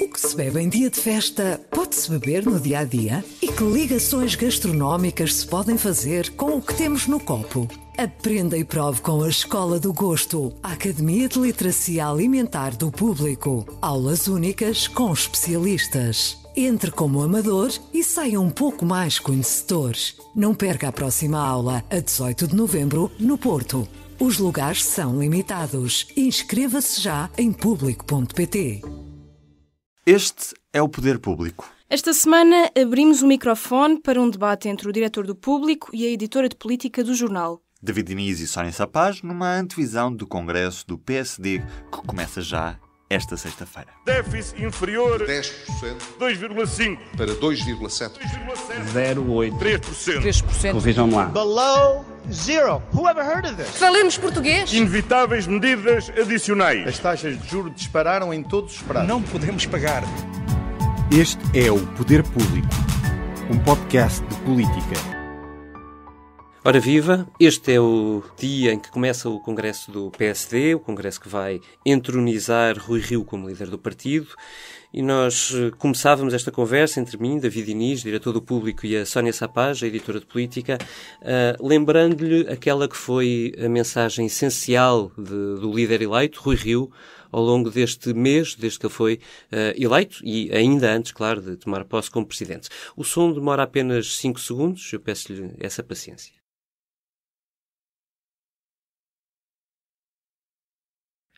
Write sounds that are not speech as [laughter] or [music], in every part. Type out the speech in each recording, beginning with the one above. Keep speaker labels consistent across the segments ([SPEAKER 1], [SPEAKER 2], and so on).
[SPEAKER 1] O que se bebe em dia de festa pode-se beber no dia a dia? E que ligações gastronómicas se podem fazer com o que temos no copo? Aprenda e prove com a Escola do Gosto, a Academia de Literacia Alimentar do Público. Aulas únicas com especialistas. Entre como amador e saia um pouco mais conhecedor. Não perca a próxima aula, a 18 de novembro, no Porto. Os lugares são limitados. Inscreva-se já em público.pt.
[SPEAKER 2] Este é o poder público.
[SPEAKER 1] Esta semana abrimos o microfone para um debate entre o diretor do público e a editora de política do jornal.
[SPEAKER 2] David Diniz e Sónia Sapaz numa antevisão do congresso do PSD que começa já esta sexta-feira. Déficit inferior 10%, 2,5% para 2,7%, 0,8%,
[SPEAKER 1] 3%, 3%. Vejam lá.
[SPEAKER 2] Below zero. Who ever heard of this? Falemos
[SPEAKER 1] português. Inevitáveis medidas adicionais. As taxas de juros dispararam em todos os prazos. Não podemos pagar.
[SPEAKER 2] Este é o Poder Público, um podcast de
[SPEAKER 1] política.
[SPEAKER 2] Ora viva, este é o dia em que começa o congresso do PSD, o congresso que vai entronizar Rui Rio como líder do partido. E nós eh, começávamos esta conversa entre mim, David Inês, diretor do Público, e a Sónia Sapaz, a editora de Política, uh, lembrando-lhe aquela que foi a mensagem essencial de, do líder eleito, Rui Rio, ao longo deste mês, desde que ele foi uh, eleito e ainda antes, claro, de tomar posse como presidente. O som demora apenas 5 segundos, eu peço-lhe essa paciência.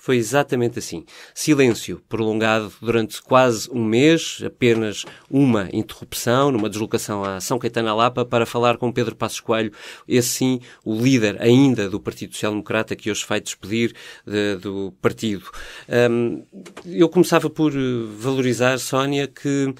[SPEAKER 2] foi exatamente assim. Silêncio prolongado durante quase um mês, apenas uma interrupção, numa deslocação a São Caetano à Lapa para falar com Pedro Passos Coelho, esse sim, o líder ainda do Partido Social Democrata que hoje vai despedir de, do partido. Um, eu começava por eh, valorizar, Sónia, que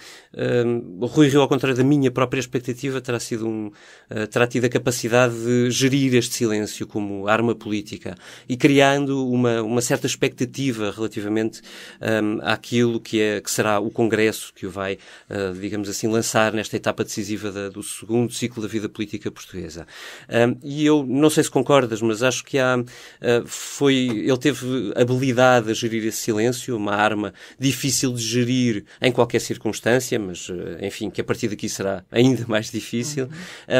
[SPEAKER 2] um, Rui Rio, ao contrário da minha própria expectativa, terá sido um, eh, terá tido a capacidade de gerir este silêncio como arma política e criando uma, uma certa expectativa relativamente um, àquilo que, é, que será o Congresso que o vai, uh, digamos assim, lançar nesta etapa decisiva da, do segundo ciclo da vida política portuguesa. Um, e eu não sei se concordas, mas acho que há, uh, foi, ele teve habilidade a gerir esse silêncio, uma arma difícil de gerir em qualquer circunstância, mas eh, enfim, que a partir daqui será ainda mais difícil, uhum.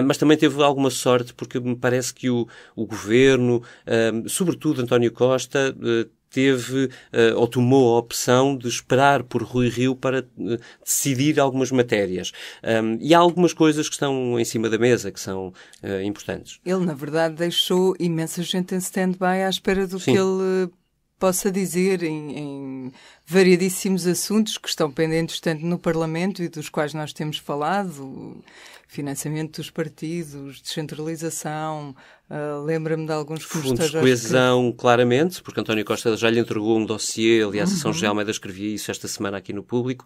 [SPEAKER 2] uh, mas também teve alguma sorte porque me parece que o, o governo, uh, sobretudo António Costa, uh, teve uh, ou tomou a opção de esperar por Rui Rio para uh, decidir algumas matérias. Um, e há algumas coisas que estão em cima da mesa que são uh, importantes.
[SPEAKER 1] Ele, na verdade, deixou imensa gente em stand-by à espera do Sim. que ele possa dizer em, em variedíssimos assuntos que estão pendentes tanto no Parlamento e dos quais nós temos falado, financiamento dos partidos, descentralização, uh, lembra-me de alguns Fundos de coesão,
[SPEAKER 2] que... claramente, porque António Costa já lhe entregou um dossiê, aliás, uhum. a São uhum. José Almeida escrevia isso esta semana aqui no público,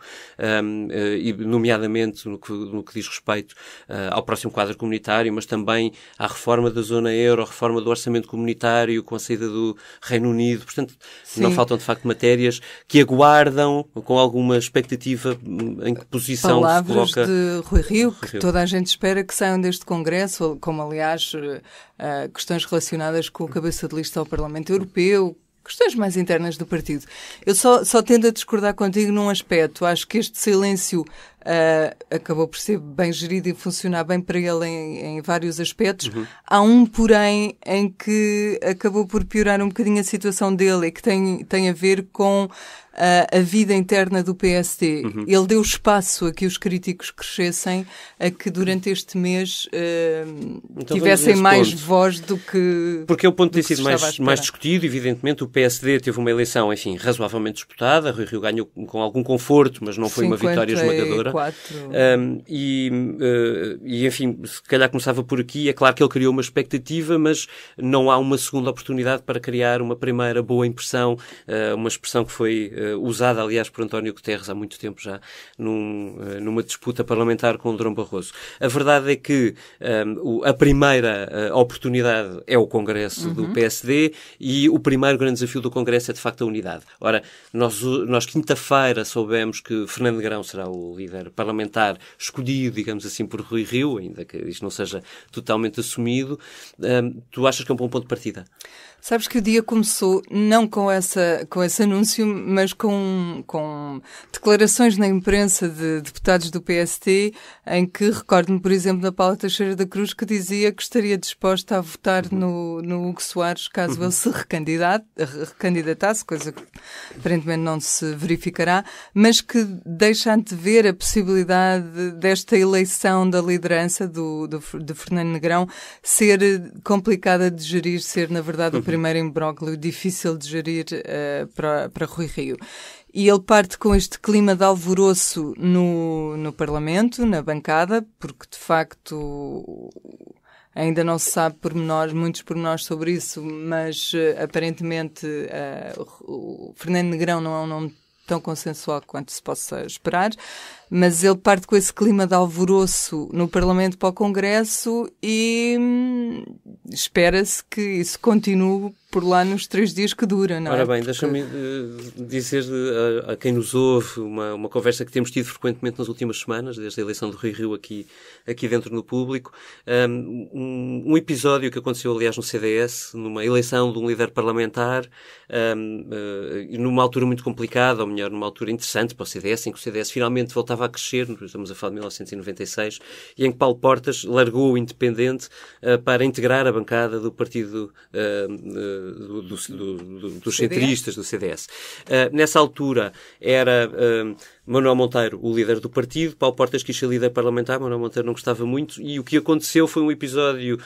[SPEAKER 2] um, uh, eh, e nomeadamente no que, no que diz respeito uh, ao próximo quadro comunitário, mas também à reforma da zona euro, à reforma do orçamento comunitário, com a saída do Reino Unido, portanto, Sim. não faltam de facto matérias que agora aguardam com alguma expectativa hum, em que posição Palavras se coloca? de
[SPEAKER 1] Rui Rio, que Rio. toda a gente espera que saiam deste Congresso, como aliás eh, eh, questões relacionadas com o cabeça de lista ao Parlamento Europeu, questões mais internas do partido. Eu só, só tendo a discordar contigo num aspecto. Acho que este silêncio uh, acabou por ser bem gerido e funcionar bem para ele em, em vários aspectos. Uhum. Há um, porém, em que acabou por piorar um bocadinho a situação dele e que tem, tem a ver com a, ah, a vida interna do PSD. Uhum. Ele deu espaço a que os críticos crescessem, a que durante este mês uh, então, tivessem mais ponto. voz do que. Porque é o ponto tem sido mais, mais
[SPEAKER 2] discutido, evidentemente. O PSD teve uma eleição, enfim, razoavelmente disputada. Rui Rio ganhou com algum conforto, mas não foi uma vitória esmagadora. Quatro. Um, e, uh, e, enfim, se calhar começava por aqui. É claro que ele criou uma expectativa, mas não há uma segunda oportunidade para criar uma primeira boa impressão, uh, uma expressão que foi uh, usada, aliás, por António Guterres há muito tempo já, num, numa disputa parlamentar com o Drão Barroso. A verdade é que um, a primeira oportunidade é o Congresso uhum. do PSD e o primeiro grande desafio do Congresso é, de facto, a unidade. Ora, nós, nós quinta-feira soubemos que Fernando Grão será o líder parlamentar escolhido, digamos assim, por Rui Rio, ainda que isto não seja totalmente assumido, hum, tu achas que é um bom ponto de partida?
[SPEAKER 1] Sabes que o dia começou não com, essa, com esse anúncio, mas com, com declarações na imprensa de deputados do PST, em que recordo-me, por exemplo, da Paula Teixeira da Cruz, que dizia que estaria disposta a votar no, no Hugo Soares caso ele se recandidatasse, coisa que aparentemente não se verificará, mas que deixa antever a possibilidade possibilidade desta eleição da liderança do, do, de Fernando Negrão ser eh, complicada de gerir, ser, na verdade, o uhum. primeiro imbróglio difícil de gerir uh, para, para Rui Rio. E ele parte com este clima de alvoroço no, no Parlamento, na bancada, porque de facto ainda não se sabe pormenores, muitos pormenores sobre isso, mas eh, aparentemente uh, o Fernando Negrão não é um nome tão consensual quanto se possa esperar mas ele parte com esse clima de alvoroço no Parlamento para o Congresso e hum, espera-se que isso continue por lá nos três dias que dura, não é? Ora bem, Porque... deixa-me
[SPEAKER 2] uh, dizer eh, a, a, quem nos ouve uma, uma conversa que temos tido frequentemente nas últimas semanas, desde a eleição do Rui Rio aqui, aqui dentro no público. Hum, um, um episódio que aconteceu, aliás, no CDS, numa eleição de um líder parlamentar, um, uh, eh, numa altura muito complicada, ou melhor, numa altura interessante para o CDS, em que o CDS finalmente voltava a crescer, estamos a falar de 1996, e em que Paulo Portas largou o Independente uh, para integrar a bancada do partido uh, do, do, do, dos centristas, do CDS. nessa altura era Manuel Monteiro o líder do partido, Paulo Portas quis ser líder parlamentar, Manuel Monteiro não gostava muito, e o que aconteceu foi um episódio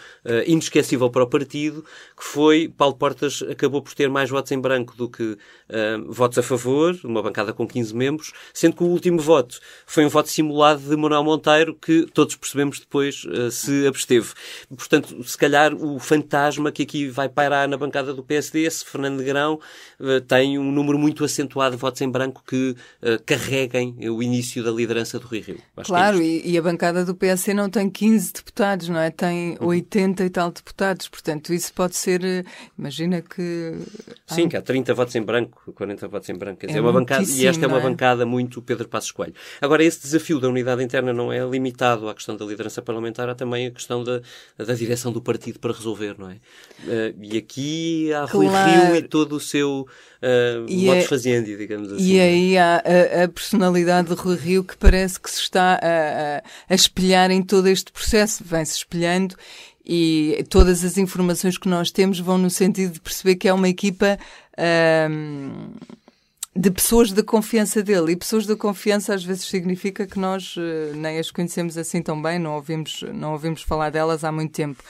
[SPEAKER 2] inesquecível para o partido, que foi Paulo Portas acabou por ter mais votos em branco do que votos a favor, uma bancada com 15 membros, sendo que o último voto foi um voto simulado de Manuel Monteiro que todos percebemos depois uh, se absteve. Portanto, se calhar o fantasma que aqui vai pairar na bancada do PSD, esse Fernando Negrão uh, tem um número muito acentuado de votos em branco que uh, carreguem o início da liderança do Rio Rio. Acho é claro,
[SPEAKER 1] é e, e, a bancada do PSD não tem 15 deputados, não é? Tem 80 uhum. e tal deputados, portanto isso pode ser, imagina que... Ah, Sim, Ai. que
[SPEAKER 2] há 30 votos em branco, 40 votos em branco, quer dizer, é uma é bancada, e esta é uma é? bancada muito Pedro Passos Coelho. Agora, Agora, esse desafio da unidade interna não é limitado à questão da liderança parlamentar, há também a questão da, da direção do partido para resolver, não é? Uh, e aqui há Rui claro. Rio e todo o seu uh, e modo é- digamos assim. E
[SPEAKER 1] aí há a, a, personalidade de Rui Rio que parece que se está a, a espelhar em todo este processo, vem-se espelhando e todas as informações que nós temos vão no sentido de perceber que é uma equipa. Um, de pessoas de confiança dele. E pessoas de confiança às vezes significa que nós eh, nem as conhecemos assim tão bem, não ouvimos, não ouvimos falar delas há muito tempo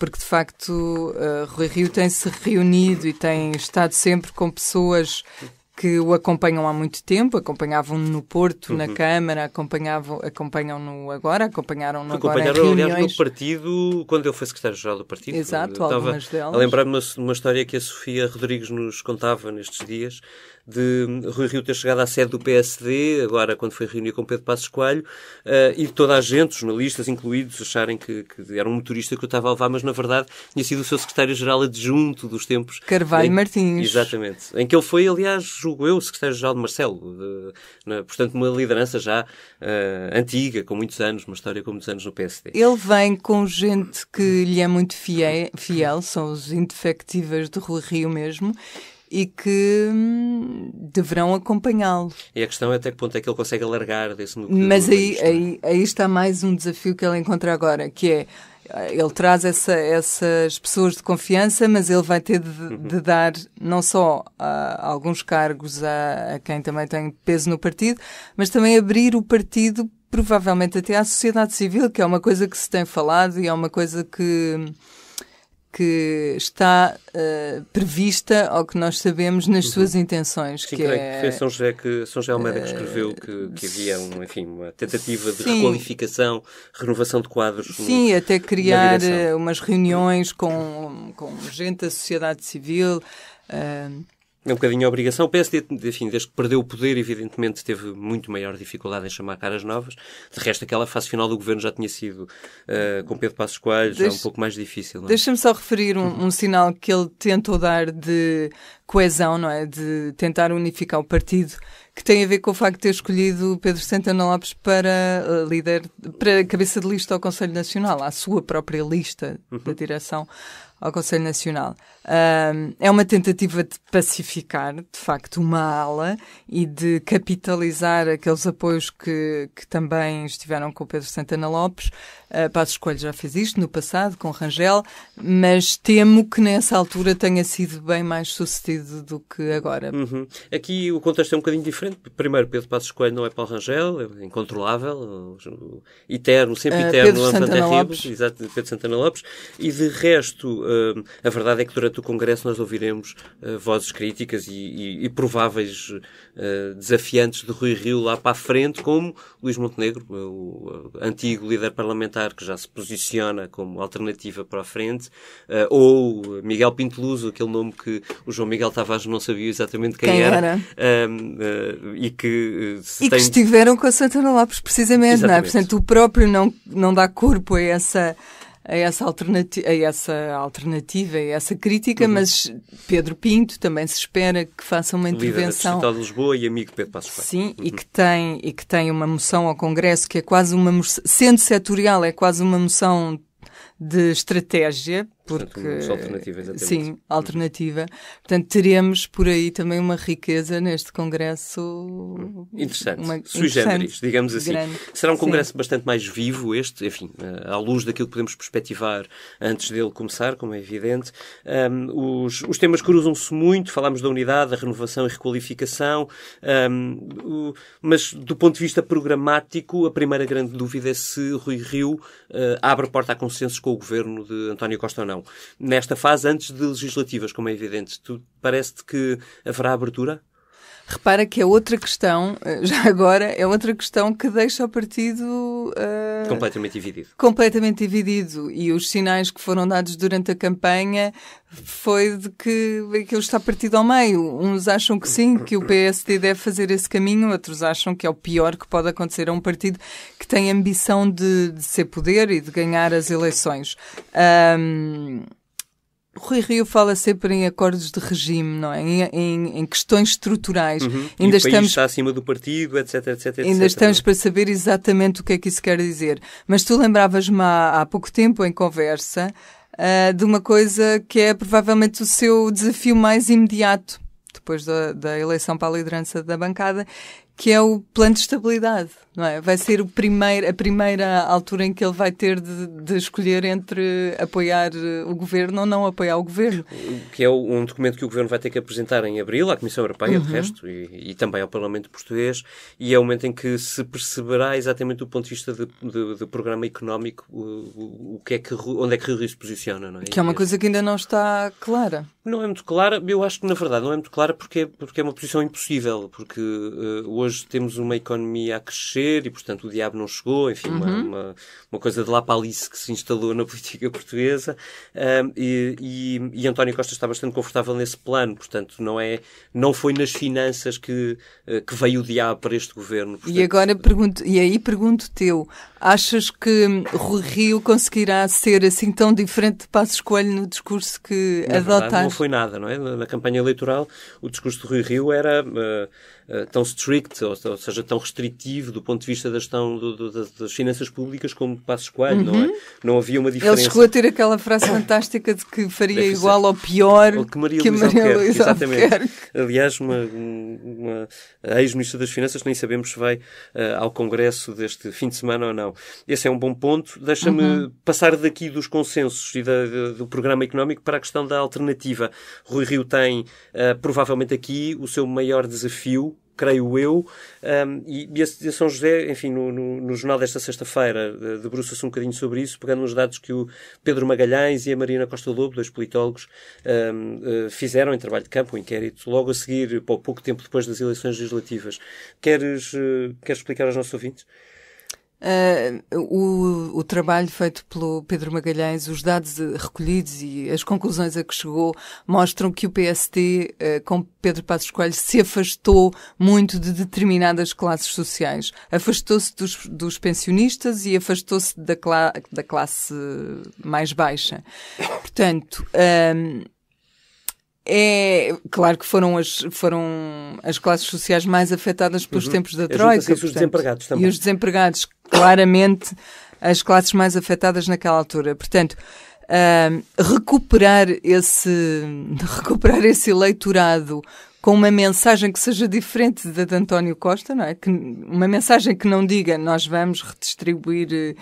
[SPEAKER 1] porque de facto uh, Rui Rio tem se reunido e tem estado sempre com pessoas que o acompanham há muito tempo, acompanhavam-no no Porto, uhum. na Câmara, acompanhavam, acompanham-no agora, acompanharam-no agora Acompanharam, reuniões. aliás, no
[SPEAKER 2] partido, quando ele foi secretário-geral do partido. Exato, algumas delas. A lembrar-me de uma, uma, história que a Sofia Rodrigues nos contava nestes dias, de Rui Rio ter chegado à sede do PSD, agora quando foi reunir com Pedro Passos Coelho, uh, e toda a gente, jornalistas incluídos, acharem que, que era um motorista que eu estava a levar, mas na verdade tinha sido o seu secretário-geral adjunto dos tempos. Carvalho em, Martins. Exatamente. Em que ele foi, aliás, julgo eu, o secretário-geral de Marcelo. De, na, portanto, uma liderança já uh, antiga, com muitos anos, uma história com muitos anos no PSD. Ele
[SPEAKER 1] vem com gente que lhe é muito fiel, fiel são os indefectíveis de Rui Rio mesmo, e que hum, deverão acompanhá-lo.
[SPEAKER 2] E a questão é até que ponto é que ele consegue alargar desse núcleo. Mas aí, é?
[SPEAKER 1] aí, aí está mais um desafio que ele encontra agora, que é ele traz essa, essas pessoas de confiança, mas ele vai ter de, de uhum. dar não só alguns cargos a, a, quem também tem peso no partido, mas também abrir o partido provavelmente até à sociedade civil, que é uma coisa que se tem falado e é uma coisa que hum, que está uh, prevista ao que nós sabemos nas uhum. suas intenções. Sim, que creio é, que foi São
[SPEAKER 2] José, que, São José Almeida que eh, escreveu que, que havia um, enfim, uma tentativa de sim. requalificação, renovação de quadros. Sim, no, até criar eh,
[SPEAKER 1] umas reuniões com, com gente da sociedade civil. Uh,
[SPEAKER 2] é um bocadinho a obrigação. O PSD, enfim, desde que perdeu o poder, evidentemente teve muito maior dificuldade em chamar caras novas. De resto, aquela fase final do governo já tinha sido uh, com Pedro Passos Coelho, Deixe... já é um pouco mais difícil. É? Deixa-me
[SPEAKER 1] só referir um, um sinal que ele tentou dar de coesão, não é? De tentar unificar o partido que tem a ver com o facto de ter escolhido Pedro Santana Lopes para eh, líder, para cabeça de lista ao Conselho Nacional, à sua própria lista uhum. da direção ao Conselho Nacional. Um, é uma tentativa de pacificar, de facto, uma ala e de capitalizar aqueles apoios que, que também estiveram com o Pedro Santana Lopes. Uh, eh, Passos já fez isto no passado, com Rangel, mas temo que nessa altura tenha sido bem mais sucedido do que agora.
[SPEAKER 2] Uhum. Aqui o contexto é um bocadinho diferente diferente. Primeiro, Pedro Passos Coelho não é Paulo Rangel, é incontrolável, eterno, sempre uh, eterno, Pedro Santana Lopes. Exato, Pedro Santana Lopes. E de resto, uh, a verdade é que durante o Congresso nós ouviremos uh, vozes críticas e, e, e prováveis desafiantes de Rui Rio lá para a frente, como Luís Montenegro, o antigo líder parlamentar que já se posiciona como alternativa para a frente, ou Miguel Pinteluso, aquele nome que o João Miguel Tavares não sabia exatamente quem, quem era. era e que eh, se e tem... que estiveram
[SPEAKER 1] com a Santana Lopes precisamente, não é? Portanto, o próprio não, não dá corpo a essa a essa, alternati a essa alternativa, a essa crítica, uhum. mas Pedro Pinto também se espera que faça uma intervenção. Líder
[SPEAKER 2] de Lisboa e amigo Pedro Passos Coelho. Sim, uhum. e, que
[SPEAKER 1] tem, e que tem uma moção ao Congresso que é quase uma, sendo setorial, é quase uma moção de estratégia porque, Sim, uhum. alternativa. Portanto, teremos por aí também uma riqueza neste congresso. Interessante. Uma, sui generis, digamos assim. Grande. Será um congresso
[SPEAKER 2] sim. bastante mais vivo este, enfim, eh, à luz daquilo que podemos perspectivar antes dele começar, como é evidente. Um, os, os temas cruzam-se muito, falámos da unidade, da renovação e requalificação, um, o, mas do ponto de vista programático, a primeira grande dúvida é se Rui Rio uh, abre porta a consensos com o governo de António Costa ou não não. Nesta fase, antes de legislativas, como é evidente, tu parece-te que haverá abertura?
[SPEAKER 1] Repara que é outra questão, eh, [laughs] já agora, é outra questão que deixa o partido. Uh, completamente dividido. Completamente dividido. E os sinais que foram dados durante a campanha foi de que ele está partido ao meio. Uns acham que sim, que o PSD deve fazer esse caminho, outros acham que é o pior que pode acontecer a um partido que tem ambição de, de ser poder e de ganhar as eleições. Um, Rui Rio fala sempre em acordos de regime, não é? Em, em, em questões estruturais. Uhum. Ainda e o estamos, país
[SPEAKER 2] está acima do partido, etc, etc, etc. Ainda estamos para
[SPEAKER 1] saber exatamente o que é que isso quer dizer. Mas tu lembravas-me há, há pouco tempo, em conversa, uh, de uma coisa que é provavelmente o seu desafio mais imediato, depois da, da eleição para a liderança da bancada, que é o plano de estabilidade, não é? Vai ser o primeiro, a primeira altura em que ele vai ter de, de, escolher entre apoiar eh, o governo ou não apoiar o governo.
[SPEAKER 2] Que é um documento que o governo vai ter que apresentar em abril à Comissão Europeia, uhum. de resto, e, e, também ao Parlamento Português, e é o momento em que se perceberá exatamente do ponto de vista do programa económico o, o, que é que, onde é que o Rio se posiciona, não é? Que é uma coisa
[SPEAKER 1] que ainda não está clara.
[SPEAKER 2] Não é muito clara, eu acho que na verdade não é muito clara porque, é, porque é uma posição impossível, porque uh, hoje temos uma economia a crescer e, portanto, o diabo não chegou, enfim, uhum. uma, uma, uma, coisa de lá lapalice que se instalou na [laughs] política portuguesa. Um, e, e, e, António Costa está bastante confortável nesse plano, portanto, não é, não foi nas finanças que, eh, que veio o diabo para este governo. Portanto, e
[SPEAKER 1] agora pergunto, e aí pergunto teu, achas que Rui Rio conseguirá ser assim tão diferente de Passos Coelho no discurso que na adotaste? não
[SPEAKER 2] foi nada, não é? Na, campanha eleitoral, o discurso de Rui Rio era uh, uh, tão strict ou seja tão restritivo do ponto de vista da gestão do, do, das finanças públicas como Passos Coelho, uhum. não é? Uhum. Não havia uma diferença. Ele chegou a ter
[SPEAKER 1] aquela frase fantástica de que faria Deve é é? igual ou pior ou que Maria, que Maria Alquerque, Luísa Exatamente. Alquerque.
[SPEAKER 2] Aliás, uma, uma ex-ministra das Finanças nem sabemos se vai uh, ao Congresso deste fim de semana ou não. Esse é um bom ponto. Deixa-me uhum. passar daqui dos consensos e da, do programa económico para a questão da alternativa. Rui Rio tem uh, provavelmente aqui o seu maior desafio creio eu. Um, e, e, a, São José, enfim, no, no, no jornal desta sexta-feira, debruça-se um bocadinho sobre isso, pegando nos dados que o Pedro Magalhães e a Marina Costa Lobo, dois politólogos, um, uh, fizeram em trabalho de campo, um inquérito, logo a seguir, pouco tempo depois das eleições legislativas. Queres, uh, queres explicar aos nossos ouvintes?
[SPEAKER 1] Uh, o, o, trabalho feito pelo Pedro Magalhães, os dados recolhidos e as conclusões a que chegou mostram que o PST, uh, ah, com Pedro Passos Coelho, se afastou muito de determinadas classes sociais. Afastou-se dos, dos, pensionistas e afastou-se da, cla da, classe mais baixa. Portanto, ah, é claro que foram as, foram as classes sociais mais afetadas pelos uhum. tempos da Troika. Portanto, os desempregados também. E os desempregados, claramente, as classes mais afetadas naquela altura. Portanto, uh, recuperar, esse, [laughs] recuperar esse eleitorado com uma mensagem que seja diferente da de António Costa, não é? Que, uma mensagem que não diga nós vamos redistribuir uh,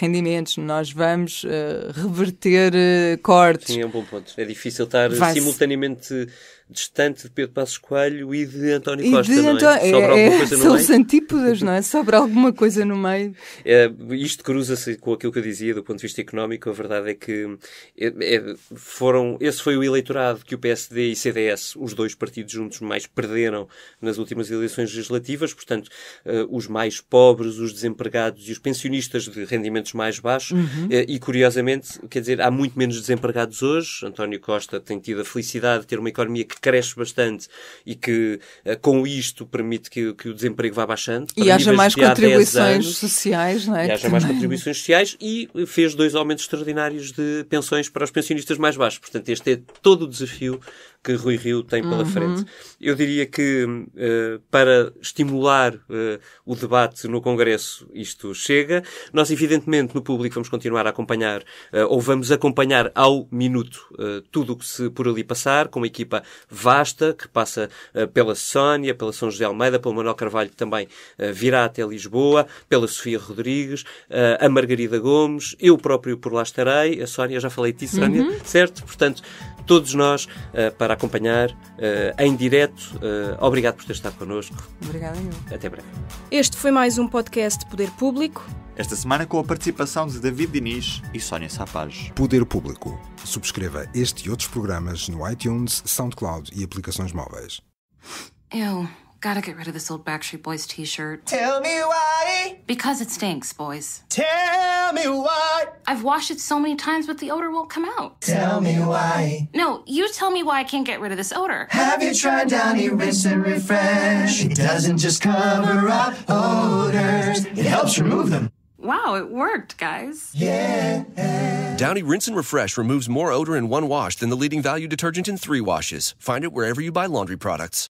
[SPEAKER 1] rendimentos, nós vamos uh, reverter uh, cortes. Sim, é um
[SPEAKER 2] bom ponto. É difícil estar simultaneamente distante de Pedro Passos Coelho e de António e Costa, de não é? Sobra é, alguma é, coisa no são meio. os
[SPEAKER 1] antípodas, não é? Sobra alguma coisa no meio. [laughs]
[SPEAKER 2] É, isto cruza-se com aquilo que eu dizia do ponto de vista económico. A verdade é que é, é, foram, esse foi o eleitorado que o PSD e CDS, os dois partidos juntos, mais perderam nas últimas eleições legislativas. Portanto, eh, os mais pobres, os desempregados e os pensionistas de rendimentos mais baixos. Uhum. Eh, e, curiosamente, quer dizer, há muito menos desempregados hoje. António Costa tem tido a felicidade de ter uma economia que cresce bastante e que eh, com isto permite que, que o desemprego vá baixando. E haja mais contribuições anos, sociais, não é? E haja Também. mais contribuições sociais e fez dois aumentos extraordinários de pensões para os pensionistas mais baixos. Portanto, este é todo o desafio que Rui Rio tem pela uhum. frente. Eu diria que uh, para estimular uh, o debate no Congresso isto chega. Nós, evidentemente, no público vamos continuar a acompanhar uh, ou vamos acompanhar ao minuto tudo o que se por ali passar, com uma equipa vasta que passa pela Sónia, pela São José Almeida, pelo Manuel Carvalho, que também virá até Lisboa, pela Sofia Rodrigues, a Margarida Gomes, eu próprio por lá estarei, a Sónia, já falei de ti, Sónia, uhum. certo? Portanto, todos nós uh, para acompanhar uh, em direto. Eh, obrigado por ter estado connosco. Obrigada, eu. Até breve.
[SPEAKER 1] Este foi mais um podcast Poder Público.
[SPEAKER 2] Esta semana com a participação de David Diniz e Sónia Sapaz. Poder Público. Subscreva este e outros programas no iTunes, SoundCloud e aplicações móveis.
[SPEAKER 1] Eu. Gotta get rid of this old Backstreet Boys t shirt.
[SPEAKER 2] Tell me why. Because it stinks, boys. Tell me why. I've washed it so many times, but the odor won't come out. Tell me why. No, you tell me why I can't get rid of
[SPEAKER 1] this odor. Have you tried Downy Rinse and Refresh? It doesn't just cover up odors, it helps remove them. Wow, it worked, guys. Yeah.
[SPEAKER 2] Downy Rinse and Refresh removes more odor in one wash than the leading value detergent in three washes. Find it wherever you buy laundry products.